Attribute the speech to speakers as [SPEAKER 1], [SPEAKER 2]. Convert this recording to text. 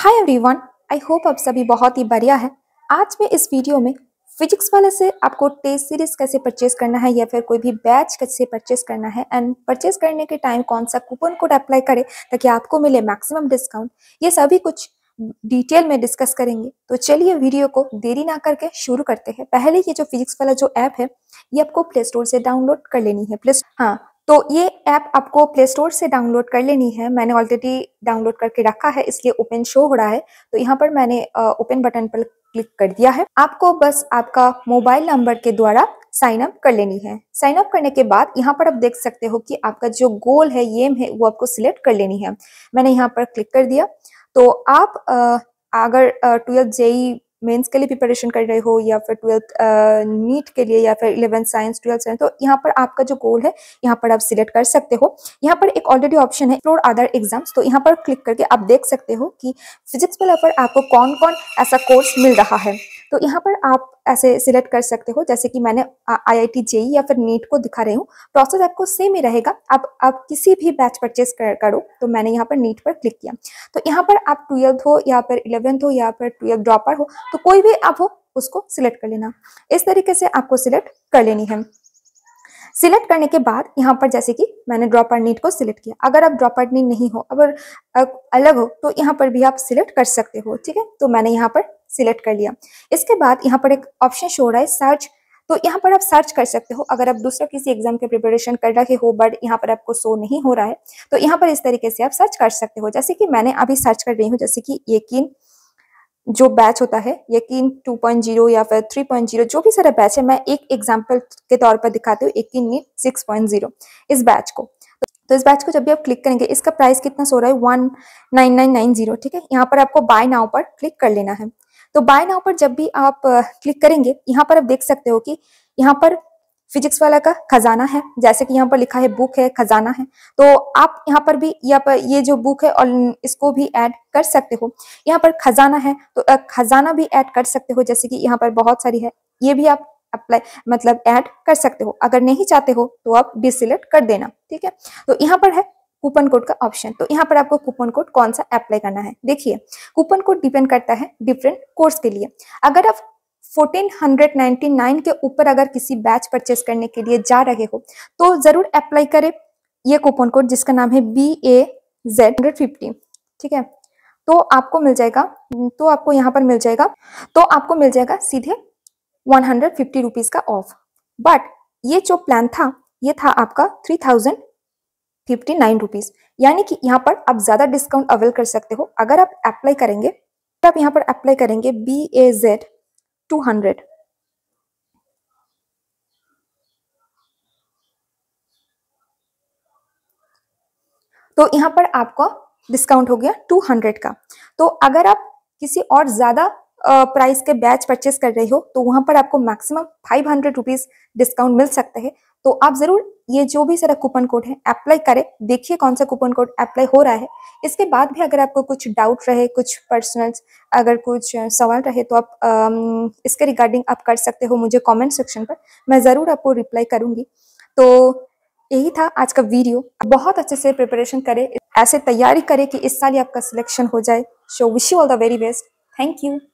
[SPEAKER 1] hi everyone I hope आप सभी बहुत ही बढ़िया है आज मैं इस वीडियो में फिजिक्स वाले से आपको टेस्ट सीरीज कैसे परचेस करना है या फिर कोई भी बैच कैसे परचेस करना है एंड परचेस करने के टाइम कौन सा कूपन कोड अप्लाई करें ताकि आपको मिले मैक्सिमम डिस्काउंट ये सभी कुछ डिटेल में डिस्कस करेंगे तो चलिए वीडियो को देरी ना करके शुरू करते हैं पहले ये जो फिजिक्स वाला जो ऐप है ये आपको प्ले स्टोर से डाउनलोड कर लेनी है प्ले हाँ तो ये ऐप आपको प्ले स्टोर से डाउनलोड कर लेनी है मैंने ऑलरेडी डाउनलोड करके रखा है इसलिए ओपन शो हो रहा है तो यहाँ पर मैंने ओपन बटन पर क्लिक कर दिया है आपको बस आपका मोबाइल नंबर के द्वारा साइन अप कर लेनी है साइन अप करने के बाद यहाँ पर आप देख सकते हो कि आपका जो गोल है एम है वो आपको सिलेक्ट कर लेनी है मैंने यहाँ पर क्लिक कर दिया तो आप आ, अगर ट्वेल्थ जेई मेंस के लिए प्रिपरेशन कर रहे हो या फिर ट्वेल्थ नीट के लिए या फिर इलेवेंथ साइंस ट्वेल्थ साइंस तो यहाँ पर आपका जो गोल है यहाँ पर आप सिलेक्ट कर सकते हो यहाँ पर एक ऑलरेडी ऑप्शन है फ्लोर अदर एग्जाम्स तो यहाँ पर क्लिक करके आप देख सकते हो कि फिजिक्स वाला पर आपको कौन कौन ऐसा कोर्स मिल रहा है तो यहाँ पर आप ऐसे सिलेक्ट कर सकते हो जैसे कि मैंने आई आई टी जेई या फिर नीट को दिखा रही हूँ प्रोसेस आपको सेम ही रहेगा आप आप किसी भी बैच परचेज कर, करो तो मैंने यहाँ पर नीट पर क्लिक किया तो यहाँ पर आप ट्वेल्थ हो या फिर इलेवेंथ हो या फिर ट्वेल्थ ड्रॉपर हो तो कोई भी आप हो उसको सिलेक्ट कर लेना इस तरीके से आपको सिलेक्ट कर लेनी है सिलेक्ट करने के बाद यहाँ पर जैसे कि मैंने ड्रॉपर नीट को सिलेक्ट किया अगर आप ड्रॉपर नीट नहीं हो अगर अलग हो तो यहाँ पर भी आप सिलेक्ट कर सकते हो ठीक है तो मैंने यहाँ पर सिलेक्ट कर लिया इसके बाद यहाँ पर एक ऑप्शन शो रहा है सर्च तो यहाँ पर आप सर्च कर सकते हो अगर आप दूसरा किसी एग्जाम के प्रिपरेशन कर रहे हो बट यहाँ पर आपको शो नहीं हो रहा है तो यहाँ पर इस तरीके से आप सर्च कर सकते हो जैसे कि मैंने अभी सर्च कर रही हूँ जैसे कि यकीन जो बैच होता है यकीन 2.0 या फिर 3.0 जो भी सारा बैच है मैं एक एग्जाम्पल के तौर पर दिखाती हूँ यकीन ने 6.0 इस बैच को तो इस बैच को जब भी आप क्लिक करेंगे इसका प्राइस कितना सो रहा है वन ठीक है यहाँ पर आपको बाय नाव पर क्लिक कर लेना है तो बाय नाउ पर जब भी आप क्लिक करेंगे यहाँ पर आप देख सकते हो कि यहाँ पर फिजिक्स वाला का खजाना है जैसे कि यहाँ पर लिखा है बुक है खजाना है तो आप यहाँ पर भी यहाँ पर ये जो बुक है और इसको भी ऐड कर सकते हो यहाँ पर खजाना है तो खजाना भी ऐड कर सकते हो जैसे कि यहाँ पर बहुत सारी है ये भी आप अप्लाई मतलब ऐड कर सकते हो अगर नहीं चाहते हो तो आप सिलेक्ट कर देना ठीक है तो यहाँ पर है कूपन कोड का ऑप्शन तो यहाँ पर आपको कूपन कोड कौन सा अप्लाई करना है देखिए कूपन कोड डिपेंड करता है डिफरेंट कोर्स के लिए अगर आप 1499 के ऊपर अगर किसी बैच परचेस करने के लिए जा रहे हो तो जरूर अप्लाई करें ये कूपन कोड जिसका नाम है B A Z hundred fifty ठीक है तो आपको मिल जाएगा तो आपको यहाँ पर मिल जाएगा तो आपको मिल जाएगा सीधे वन हंड्रेड फिफ्टी रुपीज़ का ऑफ बट ये जो प्लान था ये था आपका three thousand fifty nine rupees यानी कि यहाँ पर आप ज़्यादा डिस्काउंट अवेल कर सकते हो अगर आप अप्लाई करेंगे तो आप यहाँ पर अप्लाई करेंगे बी ए जेड 200 तो यहां पर आपको डिस्काउंट हो गया 200 का तो अगर आप किसी और ज्यादा प्राइस के बैच परचेस कर रहे हो तो वहां पर आपको maximum five hundred rupees discount मिल सकते हैं तो आप जरूर ये जो भी सारा कूपन कोड है अप्लाई करें देखिए कौन सा कूपन कोड अप्लाई हो रहा है इसके बाद भी अगर आपको कुछ डाउट रहे कुछ पर्सनल अगर कुछ सवाल रहे तो आप इसके रिगार्डिंग आप कर सकते हो मुझे कमेंट सेक्शन पर मैं ज़रूर आपको रिप्लाई करूंगी तो यही था आज का वीडियो बहुत अच्छे से प्रिपरेशन करें ऐसे तैयारी करें कि इस साल ही आपका सिलेक्शन हो जाए so wish you all the very best thank you